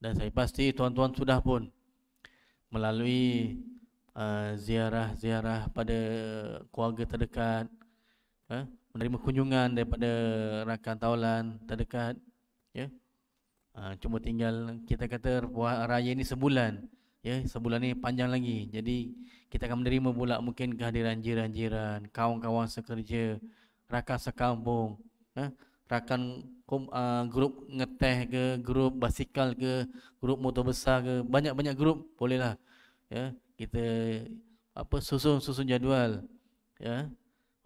dan saya pasti tuan-tuan sudah pun melalui uh, ziarah-ziarah uh, pada keluarga terdekat uh, menerima kunjungan daripada rakan taulan terdekat ya uh, cuma tinggal kita kata buah raya ini sebulan ya sebulan ini panjang lagi jadi kita akan menerima pula mungkin kehadiran jiran-jiran kawan-kawan sekerja rakan sekampung uh, rakan uh, grup ngeteh ke, grup basikal ke, grup motor besar ke, banyak-banyak grup bolehlah. Ya, kita apa susun-susun jadual ya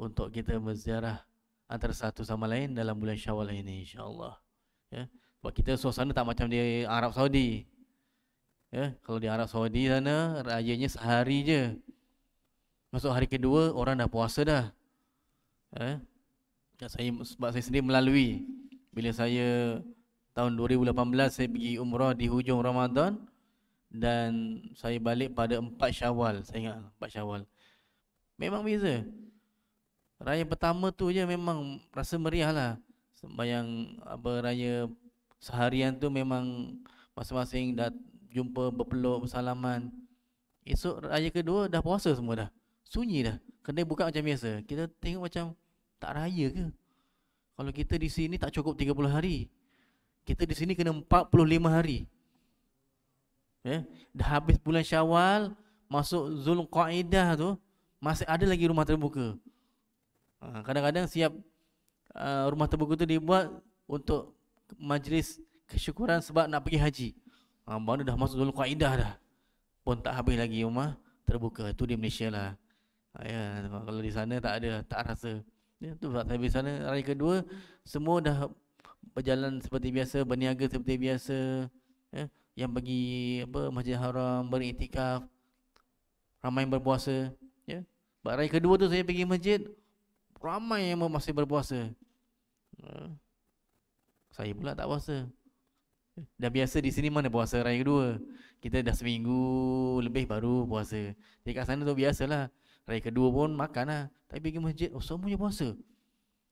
untuk kita berziarah antara satu sama lain dalam bulan Syawal ini insya-Allah. Ya. Sebab kita suasana tak macam di Arab Saudi. Ya, kalau di Arab Saudi sana rayanya sehari je. Masuk hari kedua orang dah puasa dah. Ya. Saya, sebab saya sendiri melalui bila saya tahun 2018 saya pergi umrah di hujung Ramadan dan saya balik pada 4 Syawal saya ingat 4 lah, Syawal memang biasa raya pertama tu je memang rasa meriah lah sembahyang apa raya seharian tu memang masing-masing dah jumpa berpeluk bersalaman esok raya kedua dah puasa semua dah sunyi dah kena buka macam biasa kita tengok macam tak raya ke kalau kita di sini tak cukup 30 hari. Kita di sini kena 45 hari. Ya, eh? dah habis bulan Syawal, masuk Zulqaidah tu, masih ada lagi rumah terbuka. Ha, kadang-kadang siap uh, rumah terbuka tu dibuat untuk majlis kesyukuran sebab nak pergi haji. Ha, baru dah masuk Zulqaidah dah. Pun tak habis lagi rumah terbuka. Itu di Malaysia lah. Ha, ya, kalau di sana tak ada, tak rasa. Ya, tu sampai sana hari kedua semua dah berjalan seperti biasa, berniaga seperti biasa. Ya, yang bagi apa Masjid Haram beriktikaf ramai berpuasa ya. Pada hari kedua tu saya pergi masjid ramai yang masih berpuasa. Ya. Saya pula tak puasa. Dah biasa di sini mana puasa raya kedua. Kita dah seminggu lebih baru puasa. Jadi kat sana tu biasalah. Raya kedua pun makan lah Tapi pergi masjid, oh semuanya puasa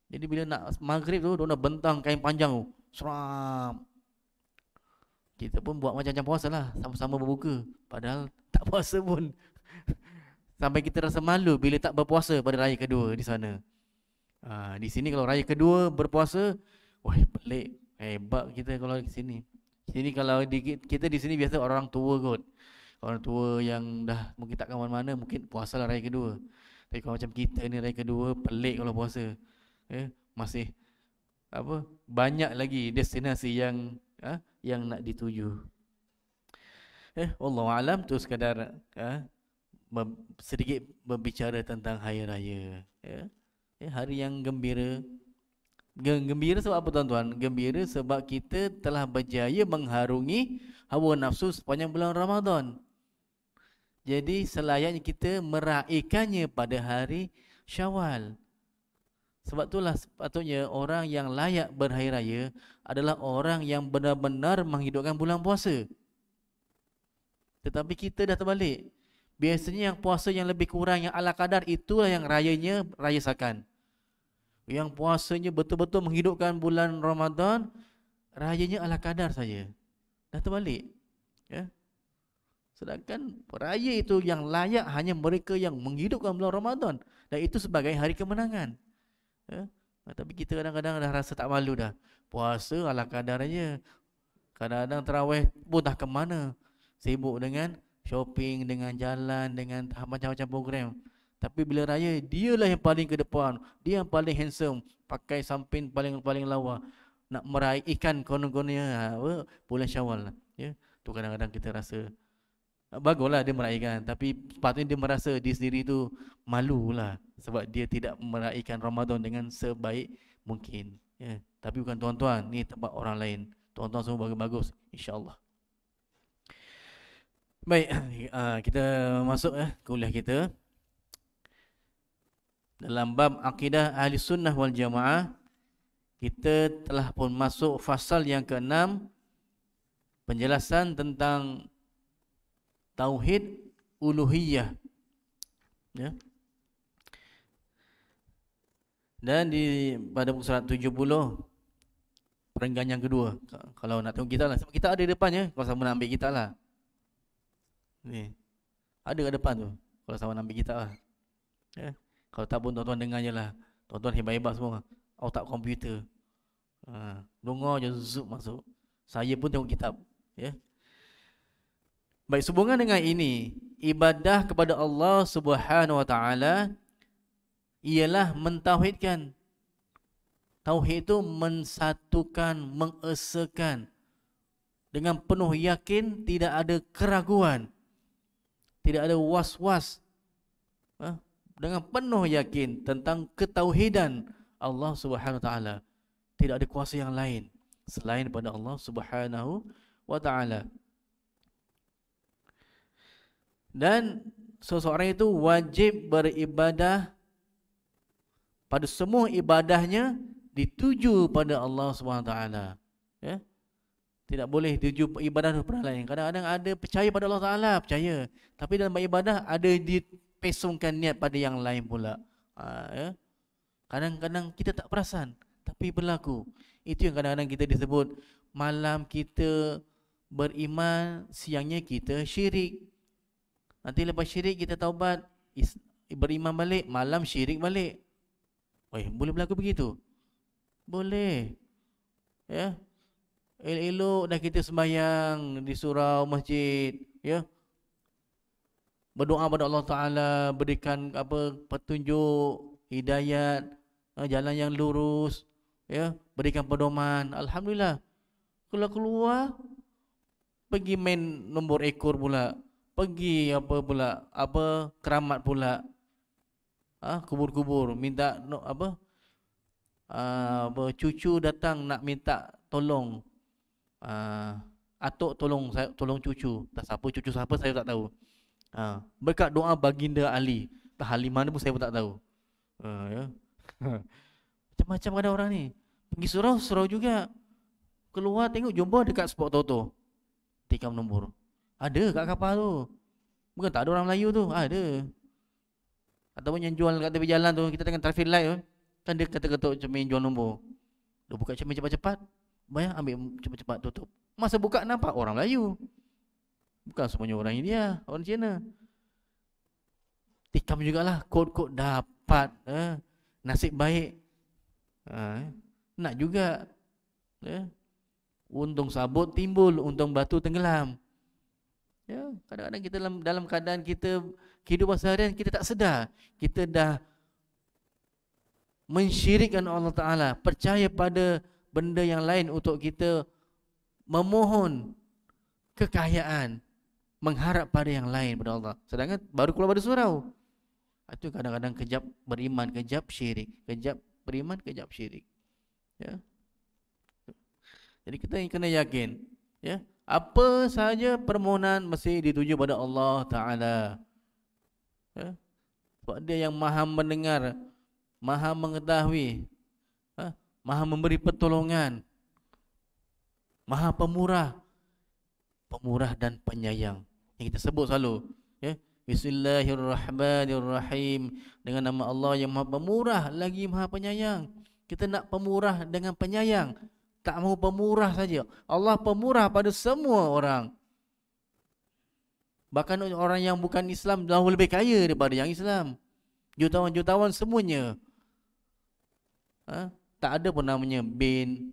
Jadi bila nak maghrib tu, dia nak bentang kain panjang tu Seram Kita pun buat macam-macam puasa lah Sama-sama berbuka Padahal tak puasa pun Sampai kita rasa malu bila tak berpuasa pada raya kedua di sana ha, Di sini kalau raya kedua berpuasa Wah pelik, hebat kita kalau di sini Sini kalau di, kita di sini biasa orang tua kot Orang tua yang dah mungkin tak kawan mana Mungkin puasa lah raya kedua Tapi kalau macam kita ni raya kedua Pelik kalau puasa eh, Masih apa Banyak lagi destinasi yang eh, Yang nak dituju Eh, ya, Allah alam tu sekadar eh, Sedikit berbicara tentang hari raya eh, eh, Hari yang gembira Gembira sebab apa tuan-tuan? Gembira sebab kita telah berjaya mengharungi hawa nafsu sepanjang bulan Ramadan. Jadi selayaknya kita meraikannya pada hari Syawal. Sebab itulah sepatutnya orang yang layak berhari raya adalah orang yang benar-benar menghidupkan bulan puasa. Tetapi kita dah terbalik. Biasanya yang puasa yang lebih kurang yang ala kadar itulah yang rayanya raya sakan. Yang puasanya betul-betul menghidupkan bulan Ramadan rayanya ala kadar saja. Dah terbalik. Ya. Sedangkan raya itu yang layak hanya mereka yang menghidupkan bulan Ramadan dan itu sebagai hari kemenangan. Ya. tapi kita kadang-kadang dah rasa tak malu dah. Puasa ala kadarnya. Kadang-kadang terawih pun dah ke mana. Sibuk dengan shopping, dengan jalan, dengan ha, macam-macam program. Tapi bila raya, dialah yang paling ke depan. Dia yang paling handsome. Pakai samping paling-paling lawa. Nak meraihkan ikan konon-kononnya. Ha, apa? Bulan syawal. Lah. Ya. Tu kadang-kadang kita rasa Baguslah dia meraihkan Tapi sepatutnya dia merasa Dia sendiri tu lah Sebab dia tidak meraihkan Ramadan Dengan sebaik mungkin ya. Tapi bukan tuan-tuan Ni tempat orang lain Tuan-tuan semua bagus-bagus InsyaAllah Baik ah, Kita masuk ya, eh, ke kuliah kita Dalam bab Akidah Ahli Sunnah Wal Jamaah Kita telah pun masuk Fasal yang keenam Penjelasan tentang tauhid uluhiyah ya dan di pada muka surat 70 perenggan yang kedua kalau nak tengok kita lah kita ada di depan ya kalau sama nak ambil kita lah ni ada kat depan tu kalau sama nak ambil kita lah ya kalau tak pun tuan-tuan dengar je lah tuan-tuan hebat-hebat semua otak komputer ha, dengar je zup masuk saya pun tengok kitab ya Baik sehubungan dengan ini, ibadah kepada Allah Subhanahu wa taala ialah mentauhidkan. Tauhid itu mensatukan, mengesakan dengan penuh yakin tidak ada keraguan. Tidak ada was-was. Ha? Dengan penuh yakin tentang ketauhidan Allah Subhanahu wa taala. Tidak ada kuasa yang lain selain pada Allah Subhanahu wa taala dan seseorang itu wajib beribadah pada semua ibadahnya dituju pada Allah Subhanahu taala ya tidak boleh tuju ibadah kepada orang lain kadang-kadang ada percaya pada Allah taala percaya tapi dalam ibadah ada dipesongkan niat pada yang lain pula ha, ya kadang-kadang kita tak perasan tapi berlaku itu yang kadang-kadang kita disebut malam kita beriman siangnya kita syirik Nanti lepas syirik kita taubat Beriman balik Malam syirik balik Oi, Boleh berlaku begitu? Boleh Ya Elok-elok dah kita sembahyang Di surau masjid Ya Berdoa pada Allah Ta'ala Berikan apa Petunjuk Hidayat ha, Jalan yang lurus Ya Berikan pedoman Alhamdulillah Kalau keluar Pergi main nombor ekor pula pergi apa pula apa keramat pula ah ha, kubur-kubur minta no, apa uh, apa cucu datang nak minta tolong uh, atuk tolong saya tolong cucu tak siapa cucu siapa saya tak tahu ha, berkat doa baginda ali tahali mana pun saya pun tak tahu uh, ya macam-macam ada orang ni pergi surau surau juga keluar tengok jumpa dekat spot toto tikam nombor ada kat kapal tu Bukan tak ada orang Melayu tu Ada Ataupun yang jual kat tepi jalan tu Kita tengah traffic light tu Kan dia kata ketuk cermin jual nombor Dia buka cermin cepat-cepat Bayang ambil cepat-cepat tutup Masa buka nampak orang Melayu Bukan semuanya orang India Orang Cina Tikam jugalah Kod-kod dapat eh. Nasib baik ha, eh. Nak juga eh. Untung sabut timbul Untung batu tenggelam Ya, kadang-kadang kita dalam dalam keadaan kita kehidupan seharian kita tak sedar kita dah mensyirikkan Allah Taala, percaya pada benda yang lain untuk kita memohon kekayaan mengharap pada yang lain pada Allah. Sedangkan baru keluar dari surau. Itu kadang-kadang kejap beriman, kejap syirik, kejap beriman, kejap syirik. Ya. Jadi kita kena yakin, ya. Apa sahaja permohonan mesti dituju pada Allah Ta'ala. Ya. Sebab dia yang maha mendengar, maha mengetahui, ya. maha memberi pertolongan, maha pemurah, pemurah dan penyayang. Yang kita sebut selalu. Ya. Bismillahirrahmanirrahim. Dengan nama Allah yang maha pemurah, lagi maha penyayang. Kita nak pemurah dengan penyayang tak mau pemurah saja. Allah pemurah pada semua orang. Bahkan orang yang bukan Islam jauh lebih kaya daripada yang Islam. Jutawan-jutawan semuanya. Ha? Tak ada pun namanya bin.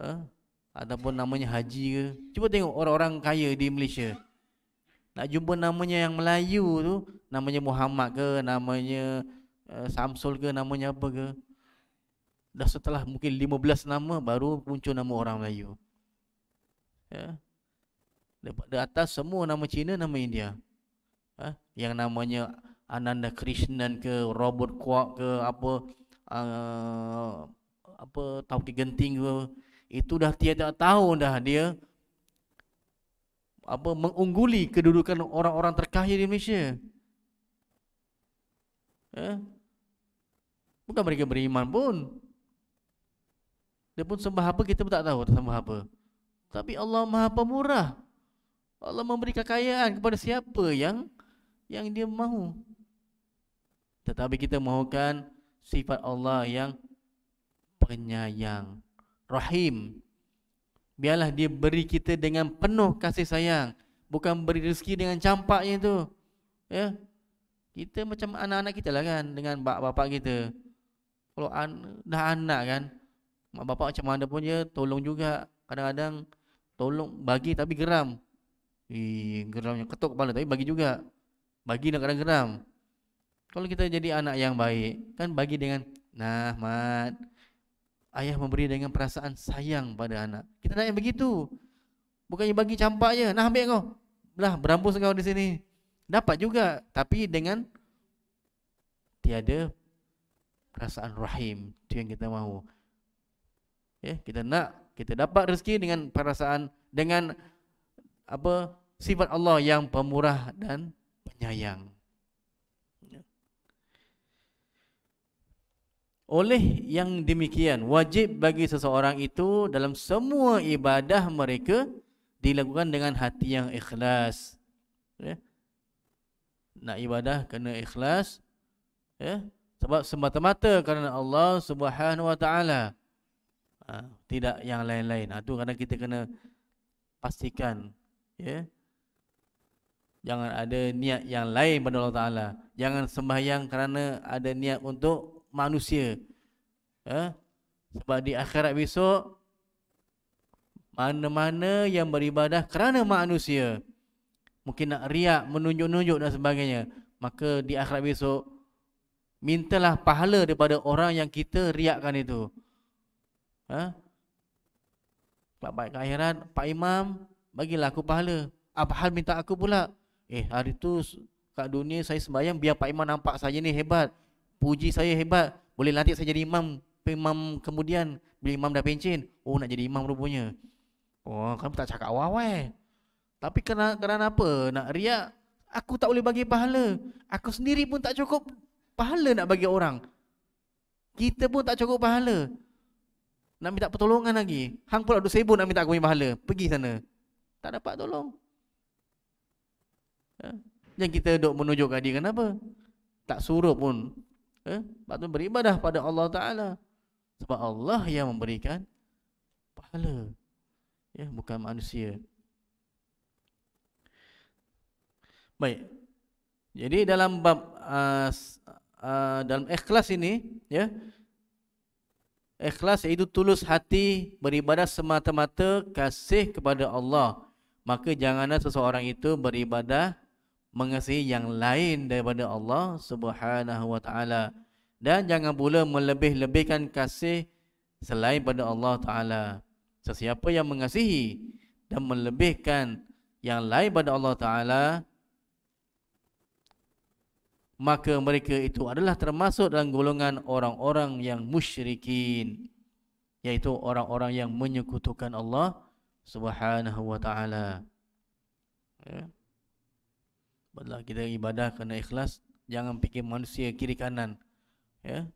Ha? Ataupun namanya haji ke. Cuba tengok orang-orang kaya di Malaysia. Nak jumpa namanya yang Melayu tu. Namanya Muhammad ke. Namanya uh, Samsul ke. Namanya apa ke dah setelah mungkin 15 nama baru muncul nama orang Melayu. Ya. di atas semua nama Cina, nama India. Ya. Yang namanya Ananda Krishnan ke, Robert Kwok ke, apa uh, apa Tauke Genting ke. Itu dah tiada tahun dah dia apa mengungguli kedudukan orang-orang terkaya di Malaysia. Ya. Bukan mereka beriman pun. Dia pun sembah apa kita pun tak tahu sembah apa. Tapi Allah Maha Pemurah. Allah memberi kekayaan kepada siapa yang yang dia mahu. Tetapi kita mahukan sifat Allah yang penyayang, rahim. Biarlah dia beri kita dengan penuh kasih sayang, bukan beri rezeki dengan campaknya tu. Ya. Kita macam anak-anak kita lah kan dengan bapak-bapak kita. Kalau an- dah anak kan, mak bapak macam mana punya, tolong juga kadang-kadang tolong bagi tapi geram Hi, geramnya ketuk kepala tapi bagi juga bagi nak kadang geram kalau kita jadi anak yang baik kan bagi dengan nah mat ayah memberi dengan perasaan sayang pada anak kita nak yang begitu bukannya bagi campak je nah ambil kau lah berambus kau di sini dapat juga tapi dengan tiada perasaan rahim tu yang kita mahu Ya, kita nak kita dapat rezeki dengan perasaan dengan apa sifat Allah yang pemurah dan penyayang. Ya. Oleh yang demikian, wajib bagi seseorang itu dalam semua ibadah mereka dilakukan dengan hati yang ikhlas. Ya. Nak ibadah kena ikhlas. Ya. Sebab semata-mata kerana Allah Subhanahu Wa Taala ha, tidak yang lain-lain. Itu ha, kerana kita kena pastikan ya. Jangan ada niat yang lain pada Allah Taala. Jangan sembahyang kerana ada niat untuk manusia. Ya. Sebab di akhirat besok mana-mana yang beribadah kerana manusia mungkin nak riak, menunjuk-nunjuk dan sebagainya. Maka di akhirat besok mintalah pahala daripada orang yang kita riakkan itu ha? Pak baik ke Pak Imam Bagilah aku pahala Apa hal minta aku pula Eh hari tu Kat dunia saya sembahyang Biar Pak Imam nampak saya ni hebat Puji saya hebat Boleh nanti saya jadi imam Imam kemudian Bila imam dah pencen, Oh nak jadi imam rupanya Oh kamu tak cakap awal-awal Tapi kena kerana apa Nak riak Aku tak boleh bagi pahala Aku sendiri pun tak cukup Pahala nak bagi orang Kita pun tak cukup pahala nak minta pertolongan lagi. Hmm. Hang pula ada sibuk nak minta aku bahala. Pergi sana. Tak dapat tolong. Ha? Yang kita duk menunjuk dia kenapa? Tak suruh pun. Ha? Ya. Sebab tu beribadah pada Allah Ta'ala. Sebab Allah yang memberikan pahala. Ya, bukan manusia. Baik. Jadi dalam bab uh, uh, dalam ikhlas ini, ya, yeah, Ikhlas iaitu tulus hati beribadah semata-mata kasih kepada Allah. Maka janganlah seseorang itu beribadah mengasihi yang lain daripada Allah Subhanahu wa taala dan jangan pula melebih-lebihkan kasih selain pada Allah taala. Sesiapa yang mengasihi dan melebihkan yang lain pada Allah taala, maka mereka itu adalah termasuk dalam golongan orang-orang yang musyrikin yaitu orang-orang yang menyekutukan Allah Subhanahu wa taala. Ya. kita ibadah kena ikhlas, jangan fikir manusia kiri kanan. Ya.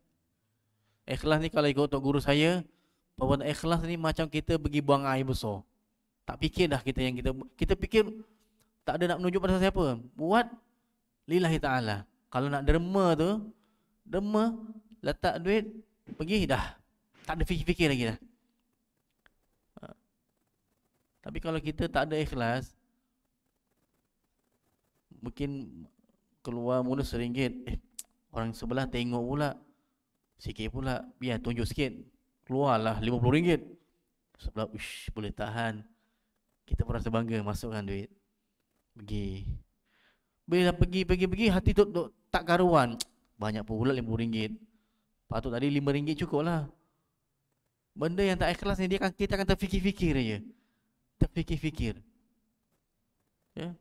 Ikhlas ni kalau ikut tok guru saya, bahawa ikhlas ni macam kita pergi buang air besar. Tak fikir dah kita yang kita kita fikir tak ada nak menunjuk pada siapa. Buat lillahi taala. Kalau nak derma tu Derma Letak duit Pergi dah Tak ada fikir-fikir lagi dah ha. Tapi kalau kita tak ada ikhlas Mungkin Keluar mula seringgit eh, Orang sebelah tengok pula Sikit pula Biar tunjuk sikit Keluarlah RM50 Sebelah ush, boleh tahan Kita pun rasa bangga Masukkan duit Pergi bila pergi pergi pergi hati tu, tu tak karuan banyak pula RM5 patut tadi RM5 cukup lah benda yang tak ikhlas ni dia kan kita akan terfikir-fikir aja terfikir-fikir ya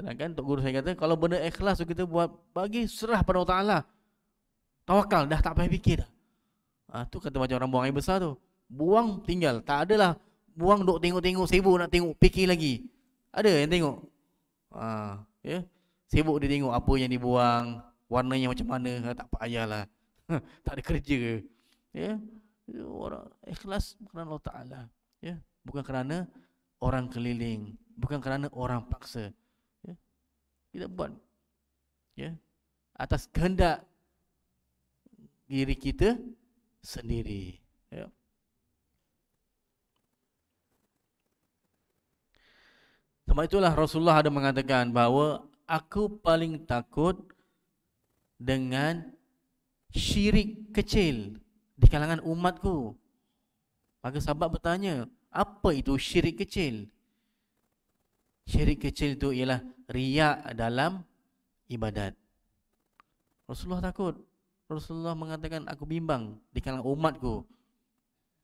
sedangkan tok guru saya kata kalau benda ikhlas tu kita buat bagi serah pada Allah Taala tawakal dah tak payah fikir dah ah ha, tu kata macam orang buang air besar tu buang tinggal tak adalah buang duk tengok-tengok sibuk nak tengok fikir lagi ada yang tengok ah ha ya sibuk dia tengok apa yang dibuang warnanya macam mana ah, tak payahlah tak ada kerja ya orang ikhlas kerana Allah taala ya bukan kerana orang keliling bukan kerana orang paksa ya kita buat ya atas kehendak diri kita sendiri Sebab itulah Rasulullah ada mengatakan bahawa aku paling takut dengan syirik kecil di kalangan umatku. Maka sahabat bertanya, apa itu syirik kecil? Syirik kecil itu ialah riak dalam ibadat. Rasulullah takut. Rasulullah mengatakan, aku bimbang di kalangan umatku.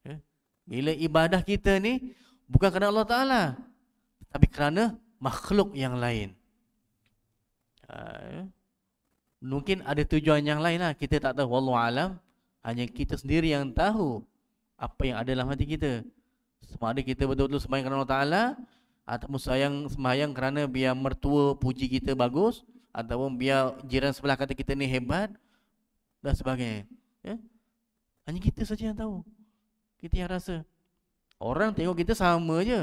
Eh, bila ibadah kita ni bukan kerana Allah Ta'ala tapi kerana makhluk yang lain. Ah, mungkin ada tujuan yang lain lah. Kita tak tahu. Wallahu alam. Hanya kita sendiri yang tahu apa yang ada dalam hati kita. Sama ada kita betul-betul sembahyang kerana Allah Ta'ala ataupun sayang sembahyang kerana biar mertua puji kita bagus ataupun biar jiran sebelah kata kita ni hebat dan sebagainya. Ya? Hanya kita saja yang tahu. Kita yang rasa. Orang tengok kita sama je.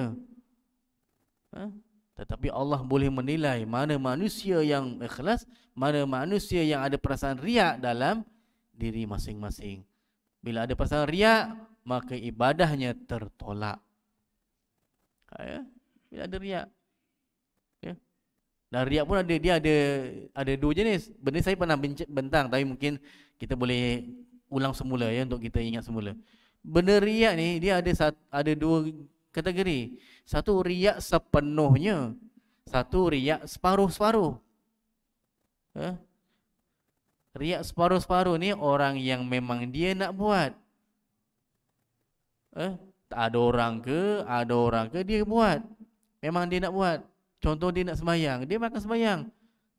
Ha? Tetapi Allah boleh menilai mana manusia yang ikhlas, mana manusia yang ada perasaan riak dalam diri masing-masing. Bila ada perasaan riak, maka ibadahnya tertolak. Ha, ya? Bila ada riak. Ya? Dan riak pun ada, dia ada ada dua jenis. Benda saya pernah bentang, tapi mungkin kita boleh ulang semula ya untuk kita ingat semula. Benda riak ni dia ada satu, ada dua kategori. Satu riak sepenuhnya, satu riak separuh-separuh. Eh? Riak separuh-separuh ni orang yang memang dia nak buat. Eh? Ha? Tak ada orang ke, ada orang ke dia buat. Memang dia nak buat. Contoh dia nak sembahyang, dia makan sembahyang.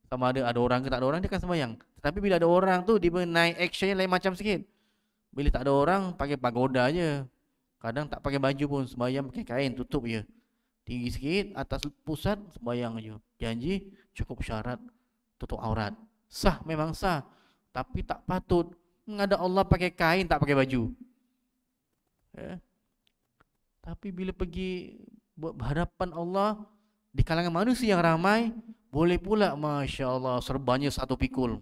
Sama ada ada orang ke tak ada orang, dia akan sembahyang. Tapi bila ada orang tu, dia naik actionnya lain macam sikit. Bila tak ada orang, pakai pagoda je. Kadang tak pakai baju pun sembahyang pakai kain tutup je. Tinggi sikit atas pusat sembahyang je. Janji cukup syarat tutup aurat. Sah memang sah. Tapi tak patut mengada hmm, Allah pakai kain tak pakai baju. Eh? Tapi bila pergi buat berhadapan Allah di kalangan manusia yang ramai boleh pula Masya Allah serbanya satu pikul.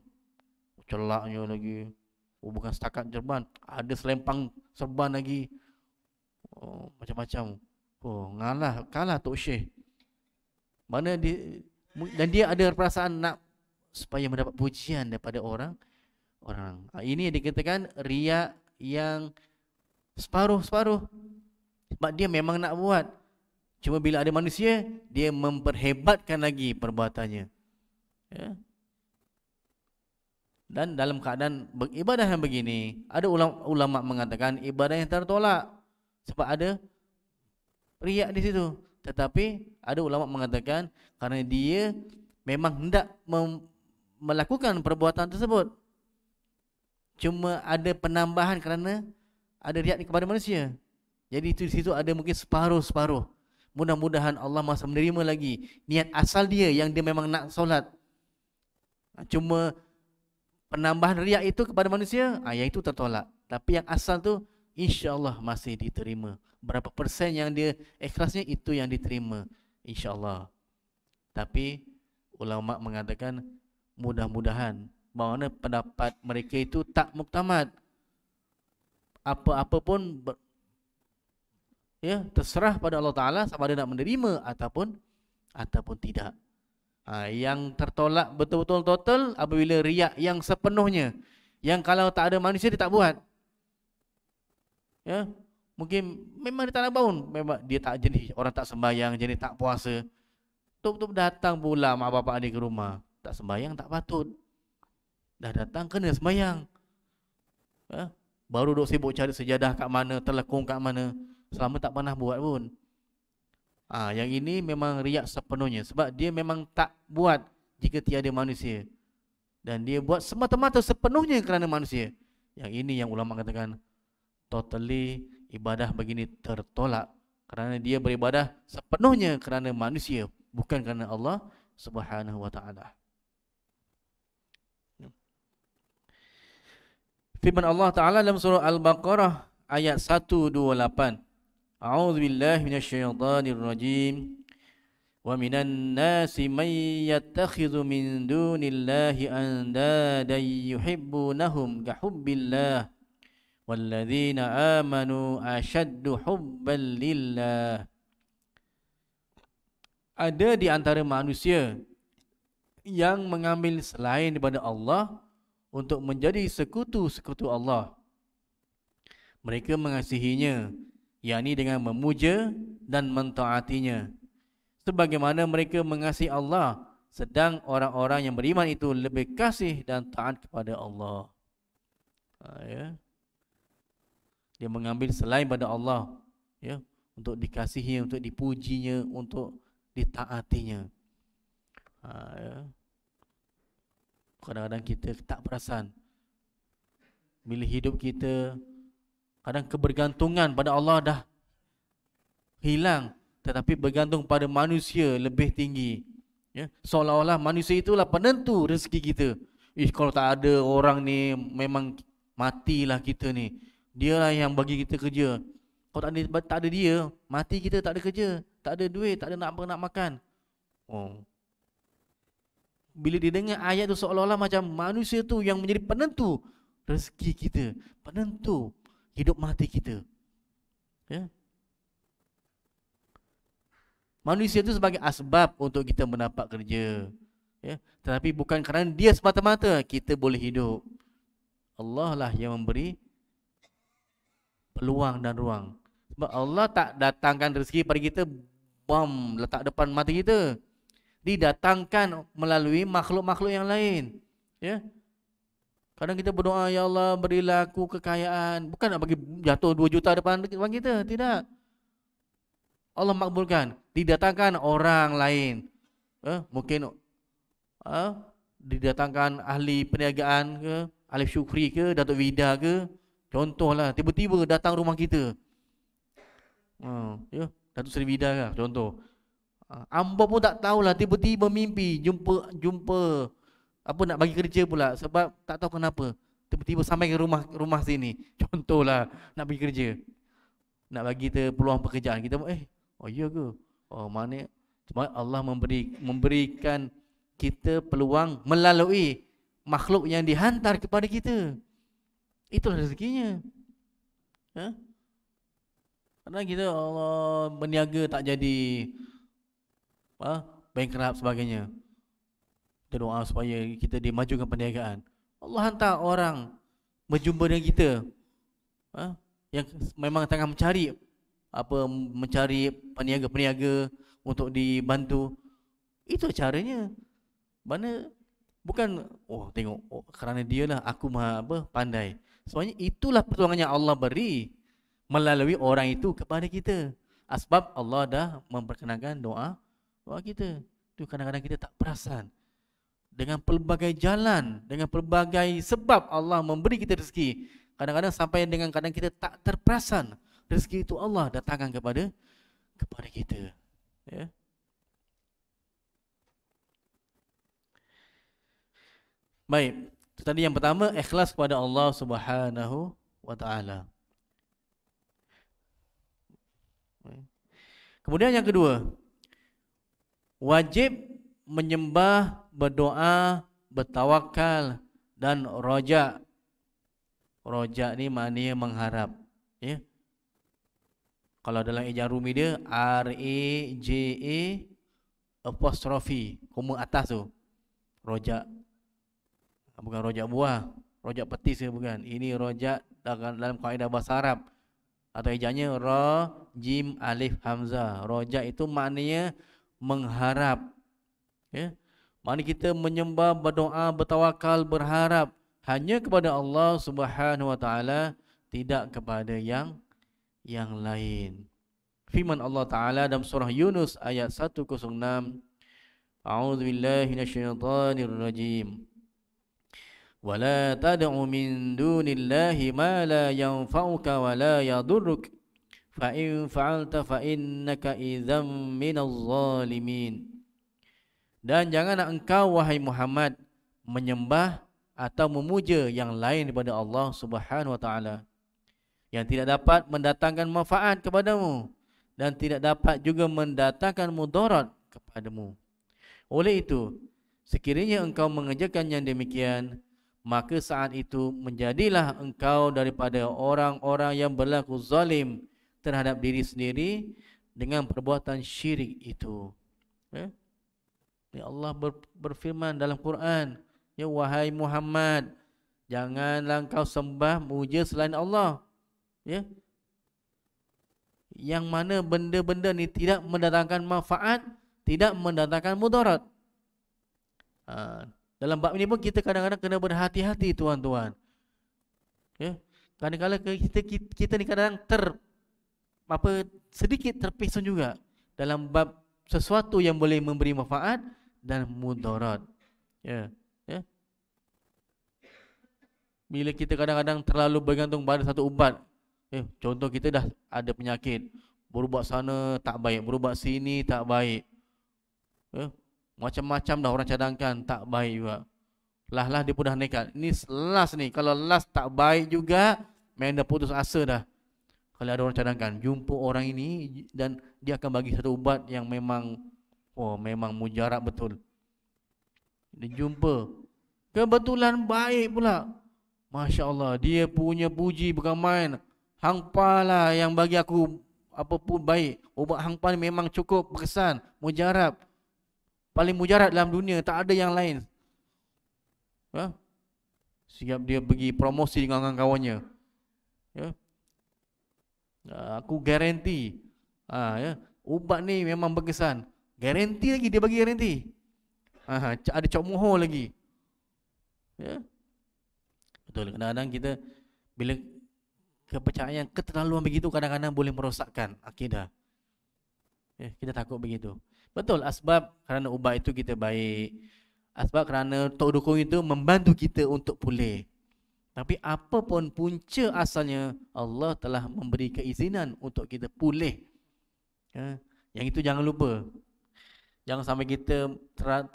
Celaknya lagi. Oh, bukan setakat jerban. Ada selempang serban lagi. Oh, macam-macam. Oh, ngalah, kalah Tok Syekh. Mana dia dan dia ada perasaan nak supaya mendapat pujian daripada orang orang. Ah, ini yang dikatakan ria yang separuh-separuh. Sebab dia memang nak buat. Cuma bila ada manusia, dia memperhebatkan lagi perbuatannya. Ya. Dan dalam keadaan ibadah yang begini, ada ulama, ulama mengatakan ibadah yang tertolak sebab ada riak di situ. Tetapi ada ulama mengatakan karena dia memang hendak melakukan perbuatan tersebut. Cuma ada penambahan kerana ada riak kepada manusia. Jadi itu di situ ada mungkin separuh-separuh. Mudah-mudahan Allah masa menerima lagi niat asal dia yang dia memang nak solat. Cuma penambahan riak itu kepada manusia, ah yang itu tertolak. Tapi yang asal tu insyaallah masih diterima berapa persen yang dia ikhlasnya itu yang diterima insyaallah tapi ulama mengatakan mudah-mudahan bahawa pendapat mereka itu tak muktamad apa-apa pun ya terserah pada Allah taala sama ada nak menerima ataupun ataupun tidak ha, yang tertolak betul-betul total apabila riak yang sepenuhnya yang kalau tak ada manusia dia tak buat ya mungkin memang di tanah nak memang dia tak jenis orang tak sembahyang jenis tak puasa Tuk-tuk datang pula mak bapak ni ke rumah tak sembahyang tak patut dah datang kena sembahyang ya? baru dok sibuk cari sejadah kat mana terlekung kat mana selama tak pernah buat pun Ah, ha, yang ini memang riak sepenuhnya sebab dia memang tak buat jika tiada manusia dan dia buat semata-mata sepenuhnya kerana manusia yang ini yang ulama katakan totally ibadah begini tertolak kerana dia beribadah sepenuhnya kerana manusia bukan kerana Allah Subhanahu wa taala. Firman Allah Taala dalam surah Al-Baqarah ayat 128. A'udzu billahi minasyaitonir rajim. Wa minan nasi may yattakhidhu min dunillahi andada yuhibbunahum ka hubbillah. والذين آمنوا أشد حبا لله ada di antara manusia yang mengambil selain daripada Allah untuk menjadi sekutu-sekutu Allah. Mereka mengasihinya, yakni dengan memuja dan mentaatinya. Sebagaimana mereka mengasihi Allah, sedang orang-orang yang beriman itu lebih kasih dan taat kepada Allah. Ha, ya dia mengambil selain pada Allah ya untuk dikasihinya untuk dipujinya untuk ditaatinya ha, ya. kadang-kadang kita tak perasan bila hidup kita kadang kebergantungan pada Allah dah hilang tetapi bergantung pada manusia lebih tinggi ya seolah-olah manusia itulah penentu rezeki kita Ih, kalau tak ada orang ni memang matilah kita ni dia lah yang bagi kita kerja. Kalau tak ada, tak ada dia, mati kita tak ada kerja, tak ada duit, tak ada nak nak makan. Oh. Bila didengar ayat tu seolah-olah macam manusia tu yang menjadi penentu rezeki kita, penentu hidup mati kita. Ya. Manusia itu sebagai asbab untuk kita mendapat kerja. Ya. Tetapi bukan kerana dia semata-mata kita boleh hidup. Allah lah yang memberi peluang dan ruang. Sebab Allah tak datangkan rezeki pada kita bom letak depan mata kita. Didatangkan melalui makhluk-makhluk yang lain. Ya. Kadang kita berdoa ya Allah berilah aku kekayaan, bukan nak bagi jatuh 2 juta depan depan kita, tidak. Allah makbulkan didatangkan orang lain. Eh, mungkin eh, didatangkan ahli perniagaan ke, Alif Syukri ke, Datuk Wida ke, Contohlah tiba-tiba datang rumah kita. Ha, uh, ya, Datuk Seri Bidah lah contoh. Ha, Ambo pun tak tahulah tiba-tiba mimpi jumpa jumpa apa nak bagi kerja pula sebab tak tahu kenapa tiba-tiba sampai ke rumah rumah sini contohlah nak bagi kerja nak bagi kita peluang pekerjaan kita eh oh iya ke oh mana sebab Allah memberi memberikan kita peluang melalui makhluk yang dihantar kepada kita Itulah rezekinya. Ha? Kadang kita Allah berniaga tak jadi apa, bankrupt sebagainya. Kita doa supaya kita dimajukan perniagaan. Allah hantar orang berjumpa dengan kita ha? yang memang tengah mencari apa mencari peniaga-peniaga untuk dibantu. Itu caranya. Mana bukan oh tengok oh, kerana dia lah aku maha apa pandai. Sebenarnya itulah pertolongan yang Allah beri melalui orang itu kepada kita. Asbab Allah dah memperkenankan doa doa kita. Itu kadang-kadang kita tak perasan. Dengan pelbagai jalan, dengan pelbagai sebab Allah memberi kita rezeki. Kadang-kadang sampai dengan kadang kita tak terperasan. Rezeki itu Allah datangkan kepada kepada kita. Ya. Baik, Tadi yang pertama ikhlas kepada Allah Subhanahu wa taala. Kemudian yang kedua wajib menyembah, berdoa, bertawakal dan roja. Roja ni maknanya mengharap. Ya. Kalau dalam ejaan rumi dia R E J E apostrofi koma atas tu. Roja Ah, bukan rojak buah Rojak petis ke bukan Ini rojak dalam kaidah bahasa Arab Atau hijanya Ra Jim Alif hamza. Rojak itu maknanya Mengharap ya? Maknanya kita menyembah, berdoa, bertawakal, berharap Hanya kepada Allah subhanahu wa ta'ala Tidak kepada yang yang lain Firman Allah Ta'ala dalam surah Yunus ayat 106 A'udzu billahi minasyaitonir rajim ولا تدع من دون الله ما لا ينفعك ولا يضرك فإن فعلت فإنك إذا من الظالمين dan janganlah engkau wahai Muhammad menyembah atau memuja yang lain daripada Allah Subhanahu wa taala yang tidak dapat mendatangkan manfaat kepadamu dan tidak dapat juga mendatangkan mudarat kepadamu oleh itu sekiranya engkau mengerjakan yang demikian maka saat itu menjadilah engkau daripada orang-orang yang berlaku zalim terhadap diri sendiri dengan perbuatan syirik itu. Eh? Ya Allah berfirman dalam Quran, ya wahai Muhammad, janganlah engkau sembah muja selain Allah. Ya. Yang mana benda-benda ni tidak mendatangkan manfaat, tidak mendatangkan mudarat. Ha, dalam bab ini pun kita kadang-kadang kena berhati-hati tuan-tuan. Ya. Kadang-kadang kita, kita kita ni kadang kadang ter apa sedikit terpesong juga dalam bab sesuatu yang boleh memberi manfaat dan mudarat. Ya. Ya. Bila kita kadang-kadang terlalu bergantung pada satu ubat. Ya. contoh kita dah ada penyakit, berubat sana tak baik, berubat sini tak baik. Ya, macam-macam dah orang cadangkan tak baik juga. Lah-lah dia pun dah nekat. Ini last ni. Kalau last tak baik juga, memang dah putus asa dah. Kalau ada orang cadangkan, jumpa orang ini dan dia akan bagi satu ubat yang memang oh memang mujarab betul. Dia jumpa. Kebetulan baik pula. Masya Allah, dia punya puji bukan main. Hangpa lah yang bagi aku apa pun baik. Ubat hangpa ni memang cukup berkesan, mujarab paling mujarab dalam dunia tak ada yang lain ya siap dia pergi promosi dengan kawan-kawannya ya. ya aku garanti ha, ya ubat ni memang berkesan garanti lagi dia bagi garanti ha, ha ada cok moho lagi ya betul kadang-kadang kita bila kepercayaan keterlaluan begitu kadang-kadang boleh merosakkan akidah ya, kita takut begitu Betul asbab kerana ubat itu kita baik. Asbab kerana tok dukung itu membantu kita untuk pulih. Tapi apa pun punca asalnya Allah telah memberi keizinan untuk kita pulih. Ya. Yang itu jangan lupa. Jangan sampai kita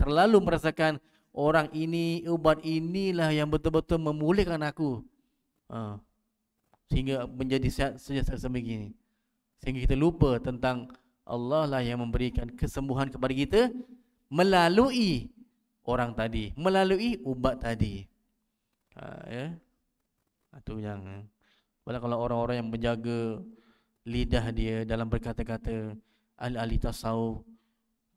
terlalu merasakan orang ini, ubat inilah yang betul-betul memulihkan aku. Ha. Sehingga menjadi sehat sejak sebegini. Sehingga kita lupa tentang Allah lah yang memberikan kesembuhan kepada kita melalui orang tadi, melalui ubat tadi. Ha, ya. Itu ha, yang bila ya. kalau orang-orang yang menjaga lidah dia dalam berkata-kata ahli-ahli tasawuf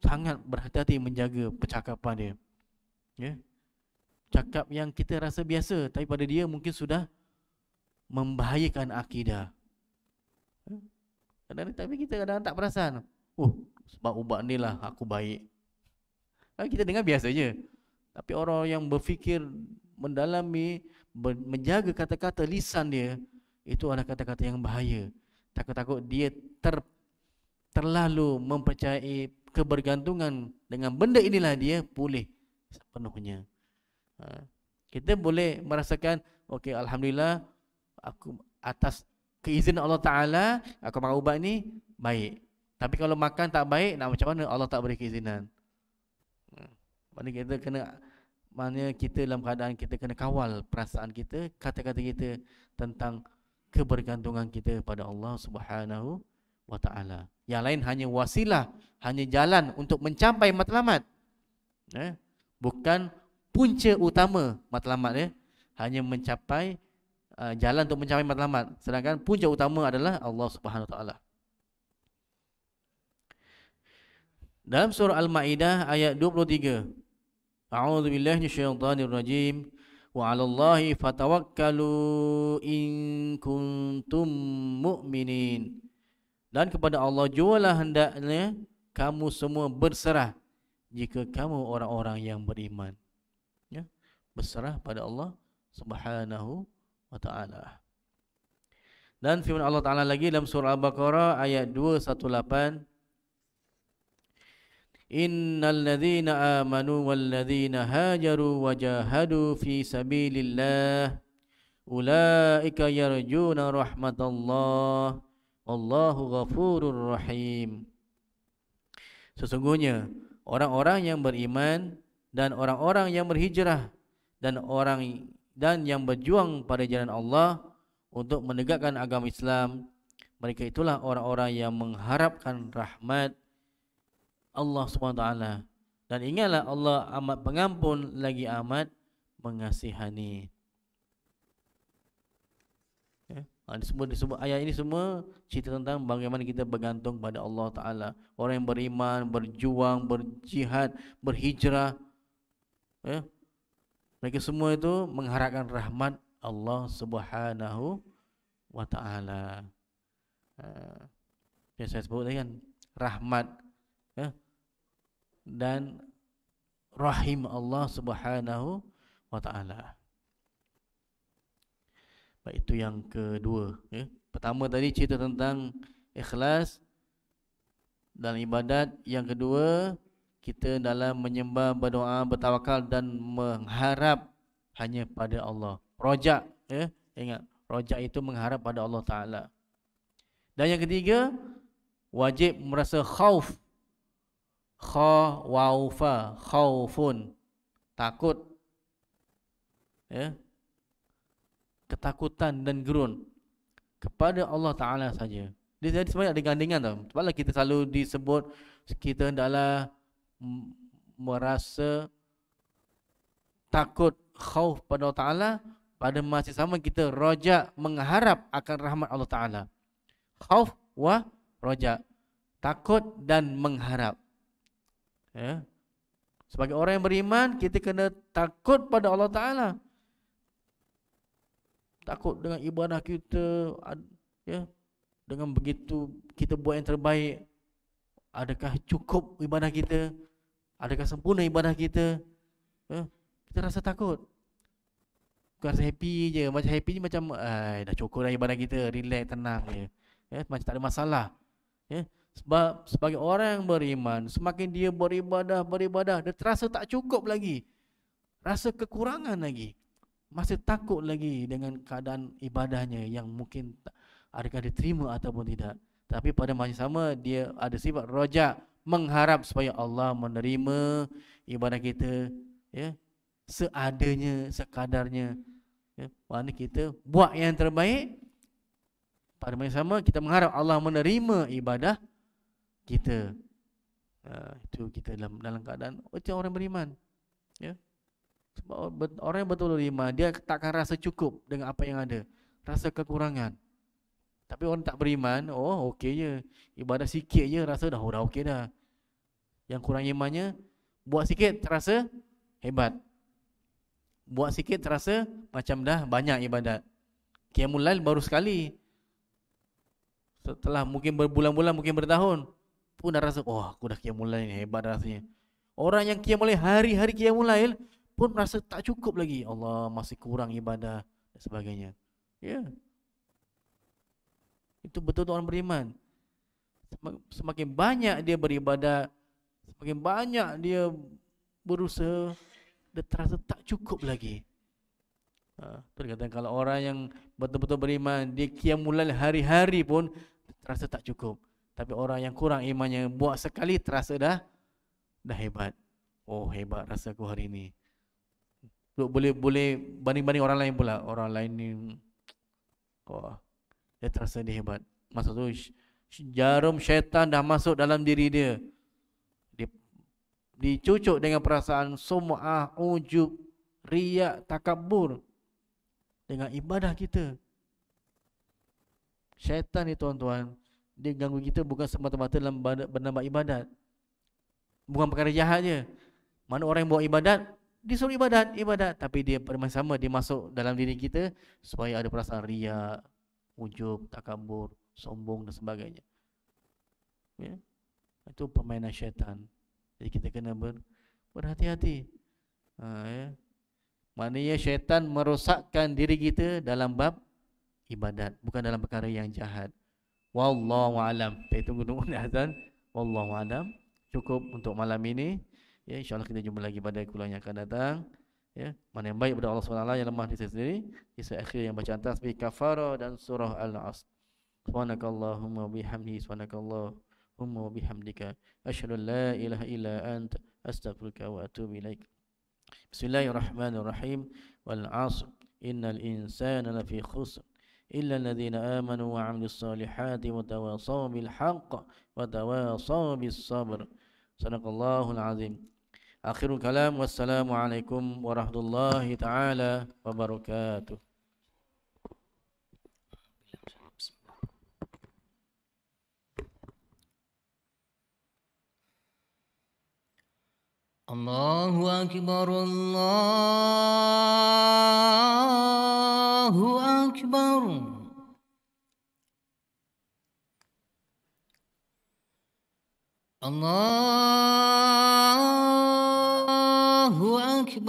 sangat berhati-hati menjaga percakapan dia. Ya. Cakap yang kita rasa biasa tapi pada dia mungkin sudah membahayakan akidah. Ya. Kadang-kadang tapi kita kadang-kadang tak perasan. Oh, sebab ubat ni lah aku baik. kita dengar biasa je. Tapi orang yang berfikir mendalami, menjaga kata-kata lisan dia, itu adalah kata-kata yang bahaya. Takut-takut dia ter, terlalu mempercayai kebergantungan dengan benda inilah dia pulih sepenuhnya. Ha. Kita boleh merasakan, okay, Alhamdulillah, aku atas keizinan Allah Ta'ala aku makan ubat ni baik tapi kalau makan tak baik nak macam mana Allah tak beri keizinan maknanya kita kena maknanya kita dalam keadaan kita kena kawal perasaan kita kata-kata kita tentang kebergantungan kita pada Allah Subhanahu wa taala. Yang lain hanya wasilah, hanya jalan untuk mencapai matlamat. Eh? Bukan punca utama matlamat Eh? Hanya mencapai Uh, jalan untuk mencapai matlamat sedangkan puncak utama adalah Allah Subhanahu taala dalam surah al-maidah ayat 23 a'udzu billahi minasyaitanir rajim wa 'alallahi fatawakkalu in kuntum mu'minin dan kepada Allah jualah hendaknya kamu semua berserah jika kamu orang-orang yang beriman ya berserah pada Allah subhanahu wa ta'ala dan firman Allah Ta'ala lagi dalam surah Al-Baqarah ayat 218 Innal ladhina amanu wal ladhina hajaru wa jahadu fi sabilillah Ula'ika yarjuna rahmatallah Allahu ghafurur rahim Sesungguhnya orang-orang yang beriman dan orang-orang yang berhijrah dan orang dan yang berjuang pada jalan Allah untuk menegakkan agama Islam mereka itulah orang-orang yang mengharapkan rahmat Allah SWT dan ingatlah Allah amat pengampun lagi amat mengasihani ya. disebut, ha, disebut, ayat ini semua cerita tentang bagaimana kita bergantung pada Allah Ta'ala orang yang beriman, berjuang, berjihad berhijrah ya. Mereka semua itu mengharapkan rahmat Allah Subhanahu wa taala. Ya, saya sebut tadi kan rahmat ya, dan rahim Allah Subhanahu wa taala. Baik itu yang kedua ya. Pertama tadi cerita tentang ikhlas dalam ibadat, yang kedua kita dalam menyembah, berdoa, bertawakal dan mengharap hanya pada Allah. Rojak, ya. Ingat, rojak itu mengharap pada Allah Ta'ala. Dan yang ketiga, wajib merasa khauf. Kha khawfun, Takut. Ya. Ketakutan dan gerun kepada Allah Ta'ala saja. jadi sebenarnya ada gandingan tau. Sebablah kita selalu disebut kita adalah merasa takut khauf pada Allah Ta'ala pada masa sama kita rojak mengharap akan rahmat Allah Ta'ala khauf wa rojak takut dan mengharap ya. sebagai orang yang beriman kita kena takut pada Allah Ta'ala takut dengan ibadah kita ya. dengan begitu kita buat yang terbaik adakah cukup ibadah kita Adakah sempurna ibadah kita? Eh, kita rasa takut. Bukan rasa happy je. Macam happy ni macam ay, dah cukup dah ibadah kita. Relax, tenang je. Eh, macam tak ada masalah. Eh, sebab sebagai orang yang beriman, semakin dia beribadah, beribadah, dia terasa tak cukup lagi. Rasa kekurangan lagi. Masih takut lagi dengan keadaan ibadahnya yang mungkin adakah diterima ataupun tidak. Tapi pada masa sama, dia ada sifat rojak mengharap supaya Allah menerima ibadah kita ya seadanya sekadarnya ya mana kita buat yang terbaik pada masa sama kita mengharap Allah menerima ibadah kita uh, itu kita dalam dalam keadaan macam orang beriman ya sebab orang yang betul beriman dia takkan rasa cukup dengan apa yang ada rasa kekurangan tapi orang tak beriman, oh okey je. Ibadah sikit je rasa dah oh, dah okey dah. Yang kurang imannya buat sikit terasa hebat. Buat sikit terasa macam dah banyak ibadat. Qiyamul Lail baru sekali. Setelah mungkin berbulan-bulan, mungkin bertahun pun dah rasa, oh aku dah Qiyamul Lail ni hebat rasanya. Orang yang Qiyamul Lail hari-hari Qiyamul Lail pun rasa tak cukup lagi. Allah masih kurang ibadah dan sebagainya. Ya. Yeah. Itu betul-betul orang beriman. Semakin banyak dia beribadah, semakin banyak dia berusaha, dia terasa tak cukup lagi. Ha, kata kalau orang yang betul-betul beriman, dia kiamulal hari-hari pun terasa tak cukup. Tapi orang yang kurang imannya, buat sekali terasa dah dah hebat. Oh hebat rasa aku hari ini. Boleh boleh banding-banding orang lain pula. Orang lain ni, oh, dia terasa dia hebat Masa tu jarum syaitan dah masuk dalam diri dia Dicucuk dengan perasaan sum'ah, ujub, riak, takabur Dengan ibadah kita Syaitan ni tuan-tuan Dia ganggu kita bukan semata-mata dalam bernama ibadat Bukan perkara jahat je Mana orang yang buat ibadat dia Disuruh ibadat, ibadat Tapi dia sama dia masuk dalam diri kita Supaya ada perasaan riak ujub, takabur, sombong dan sebagainya. Ya. Itu permainan syaitan. Jadi kita kena ber, berhati-hati. Ha, ya. Maknanya syaitan merosakkan diri kita dalam bab ibadat, bukan dalam perkara yang jahat. Wallahu alam. Kita eh, tunggu tunggu Wallahu alam. Cukup untuk malam ini. Ya, insyaAllah kita jumpa lagi pada kuliah yang akan datang ya mana yang baik kepada Allah SWT yang lemah di sisi sendiri kisah akhir yang bacaan atas bi kafara dan surah al-as subhanakallahumma bihamdi subhanakallahumma bihamdika asyhadu la ilaha illa anta astaghfiruka wa atubu ilaik bismillahirrahmanirrahim wal asr innal insana lafi khusr illa alladhina amanu wa amilus salihati wa tawassaw bil haqq wa tawassaw bis sabr sanakallahu al-azim آخر kalam والسلام عليكم ورحمة الله تعالى وبركاته الله أكبر الله أكبر الله